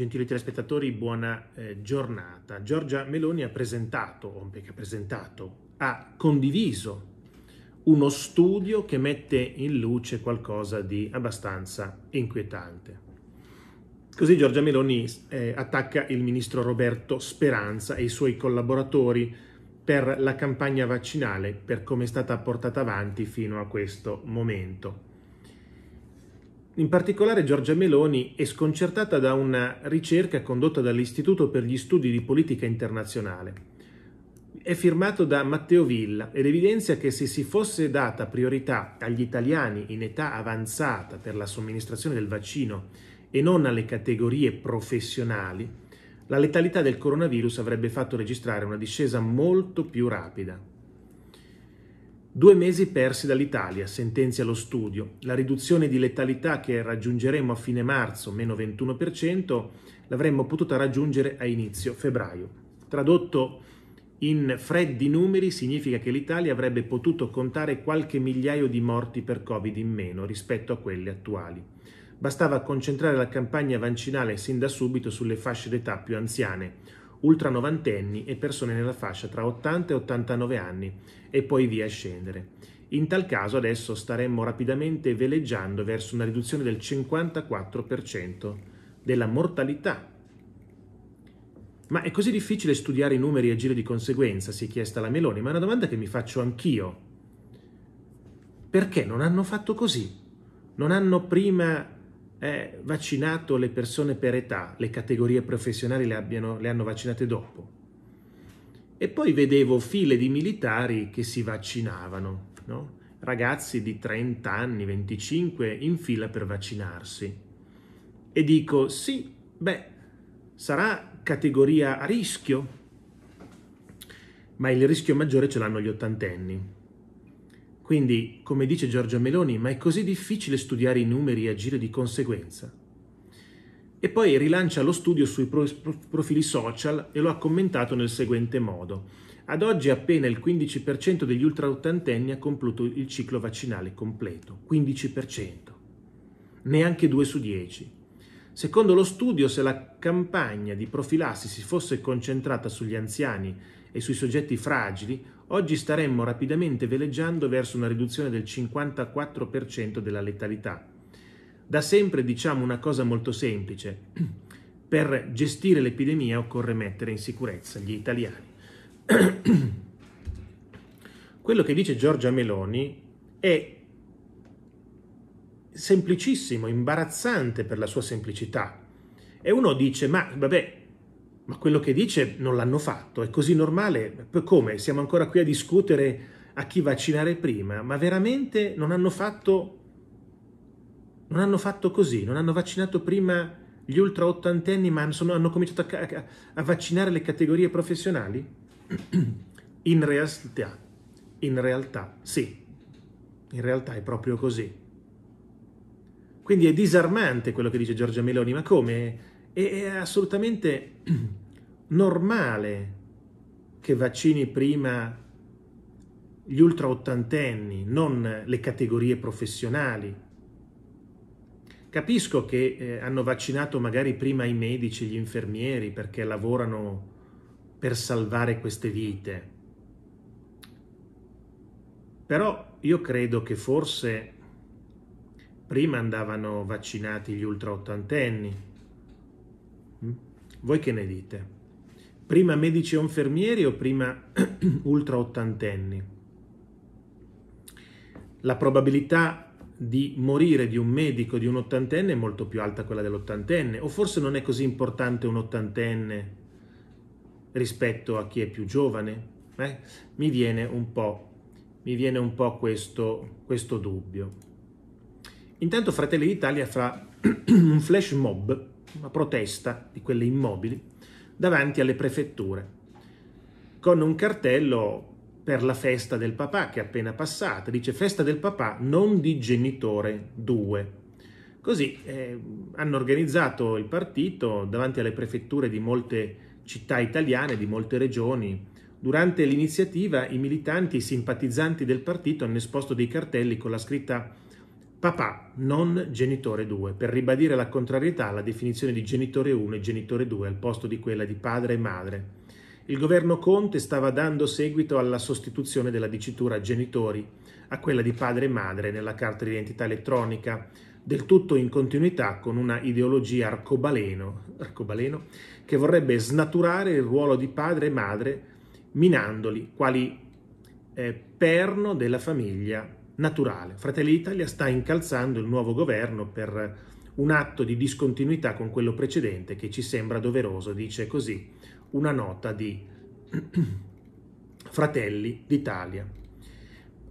Gentili telespettatori, buona eh, giornata. Giorgia Meloni ha presentato, o perché ha presentato, ha condiviso uno studio che mette in luce qualcosa di abbastanza inquietante. Così Giorgia Meloni eh, attacca il ministro Roberto Speranza e i suoi collaboratori per la campagna vaccinale, per come è stata portata avanti fino a questo momento. In particolare Giorgia Meloni è sconcertata da una ricerca condotta dall'Istituto per gli Studi di Politica Internazionale. È firmato da Matteo Villa ed evidenzia che se si fosse data priorità agli italiani in età avanzata per la somministrazione del vaccino e non alle categorie professionali, la letalità del coronavirus avrebbe fatto registrare una discesa molto più rapida. Due mesi persi dall'Italia, sentenzia lo studio. La riduzione di letalità che raggiungeremo a fine marzo, meno 21%, l'avremmo potuta raggiungere a inizio febbraio. Tradotto in freddi numeri significa che l'Italia avrebbe potuto contare qualche migliaio di morti per Covid in meno rispetto a quelle attuali. Bastava concentrare la campagna vaccinale sin da subito sulle fasce d'età più anziane, ultra-novantenni e persone nella fascia tra 80 e 89 anni e poi via a scendere. In tal caso adesso staremmo rapidamente veleggiando verso una riduzione del 54% della mortalità. Ma è così difficile studiare i numeri e agire di conseguenza? si è chiesta la Meloni, ma è una domanda che mi faccio anch'io. Perché non hanno fatto così? Non hanno prima eh, vaccinato le persone per età, le categorie professionali le, abbiano, le hanno vaccinate dopo. E poi vedevo file di militari che si vaccinavano, no? ragazzi di 30 anni, 25 in fila per vaccinarsi. E dico sì, beh, sarà categoria a rischio, ma il rischio maggiore ce l'hanno gli ottantenni quindi, come dice Giorgia Meloni, ma è così difficile studiare i numeri e agire di conseguenza? E poi rilancia lo studio sui profili social e lo ha commentato nel seguente modo. Ad oggi appena il 15% degli ultraottantenni ha compiuto il ciclo vaccinale completo. 15%. Neanche 2 su 10. Secondo lo studio, se la campagna di profilassi si fosse concentrata sugli anziani e sui soggetti fragili, oggi staremmo rapidamente veleggiando verso una riduzione del 54% della letalità. Da sempre diciamo una cosa molto semplice, per gestire l'epidemia occorre mettere in sicurezza gli italiani. Quello che dice Giorgia Meloni è semplicissimo, imbarazzante per la sua semplicità. E uno dice, ma vabbè, ma quello che dice non l'hanno fatto, è così normale, come siamo ancora qui a discutere a chi vaccinare prima, ma veramente non hanno fatto, non hanno fatto così, non hanno vaccinato prima gli ultra ottantenni, ma sono, hanno cominciato a, a, a vaccinare le categorie professionali? In realtà, in realtà, sì, in realtà è proprio così. Quindi è disarmante quello che dice Giorgia Meloni, ma come? è assolutamente normale che vaccini prima gli ultra ottantenni, non le categorie professionali. Capisco che eh, hanno vaccinato magari prima i medici, gli infermieri, perché lavorano per salvare queste vite. Però io credo che forse prima andavano vaccinati gli ultra ottantenni, Mm? Voi che ne dite? Prima medici o infermieri o prima ultra ottantenni? La probabilità di morire di un medico di un ottantenne è molto più alta quella dell'ottantenne, o forse non è così importante un ottantenne rispetto a chi è più giovane? Eh? Mi viene un po', viene un po questo, questo dubbio. Intanto Fratelli d'Italia fa un flash mob una protesta di quelle immobili davanti alle prefetture con un cartello per la festa del papà che è appena passata, dice festa del papà non di genitore 2. Così eh, hanno organizzato il partito davanti alle prefetture di molte città italiane, di molte regioni. Durante l'iniziativa i militanti i simpatizzanti del partito hanno esposto dei cartelli con la scritta Papà, non genitore 2, per ribadire la contrarietà alla definizione di genitore 1 e genitore 2 al posto di quella di padre e madre. Il governo Conte stava dando seguito alla sostituzione della dicitura genitori a quella di padre e madre nella carta d'identità elettronica, del tutto in continuità con una ideologia arcobaleno, arcobaleno che vorrebbe snaturare il ruolo di padre e madre minandoli quali eh, perno della famiglia naturale. Fratelli d'Italia sta incalzando il nuovo governo per un atto di discontinuità con quello precedente che ci sembra doveroso, dice così una nota di Fratelli d'Italia.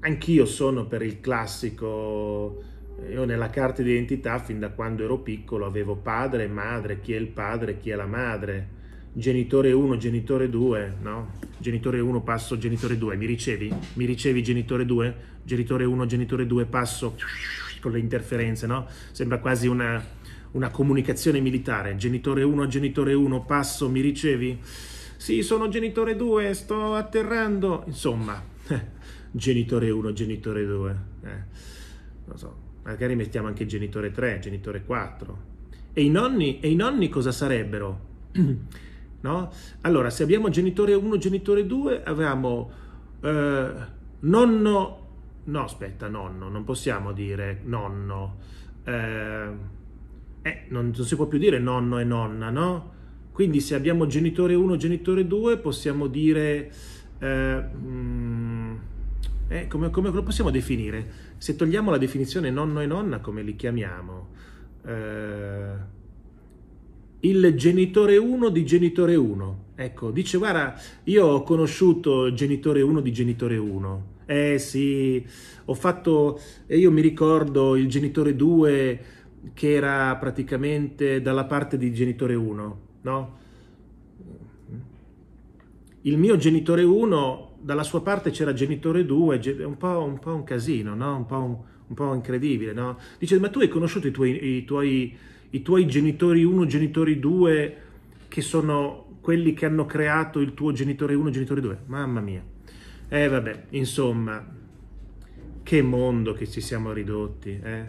Anch'io sono per il classico, io nella carta d'identità fin da quando ero piccolo avevo padre, madre, chi è il padre, chi è la madre, genitore 1, genitore 2, no? Genitore 1 passo, genitore 2, mi ricevi? Mi ricevi genitore 2? Genitore 1, genitore 2 passo con le interferenze, no? Sembra quasi una, una comunicazione militare. Genitore 1, genitore 1 passo, mi ricevi? Sì, sono genitore 2, sto atterrando. Insomma, genitore 1, genitore 2. Eh, non so, magari mettiamo anche genitore 3, genitore 4. E i nonni, e i nonni cosa sarebbero? No? Allora, se abbiamo genitore 1, genitore 2, abbiamo eh, nonno... No, aspetta, nonno, non possiamo dire nonno. Eh, eh, non, non si può più dire nonno e nonna, no? Quindi se abbiamo genitore 1, genitore 2, possiamo dire... Eh, mm, eh, come, come, lo possiamo definire? Se togliamo la definizione nonno e nonna, come li chiamiamo? Eh, il genitore 1 di genitore 1. Ecco, dice, guarda, io ho conosciuto genitore 1 di genitore 1. Eh sì, ho fatto, e io mi ricordo il genitore 2 che era praticamente dalla parte di genitore 1, no? Il mio genitore 1, dalla sua parte c'era genitore 2, è un, un po', un casino, no? Un po', un, un po incredibile, no? Dice, ma tu hai conosciuto i tuoi, i tuoi i tuoi genitori 1, genitori 2, che sono quelli che hanno creato il tuo genitore 1, genitore 2. Mamma mia. Eh vabbè, insomma, che mondo che ci siamo ridotti, eh?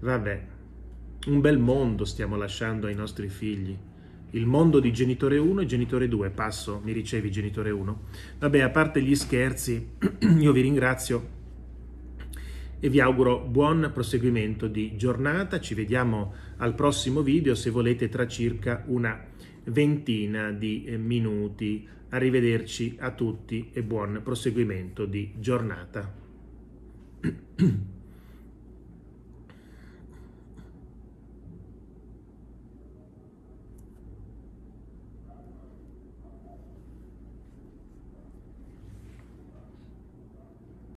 Vabbè, un bel mondo stiamo lasciando ai nostri figli. Il mondo di genitore 1 e genitore 2. Passo, mi ricevi genitore 1. Vabbè, a parte gli scherzi, io vi ringrazio e vi auguro buon proseguimento di giornata. Ci vediamo al prossimo video se volete tra circa una ventina di eh, minuti. Arrivederci a tutti e buon proseguimento di giornata.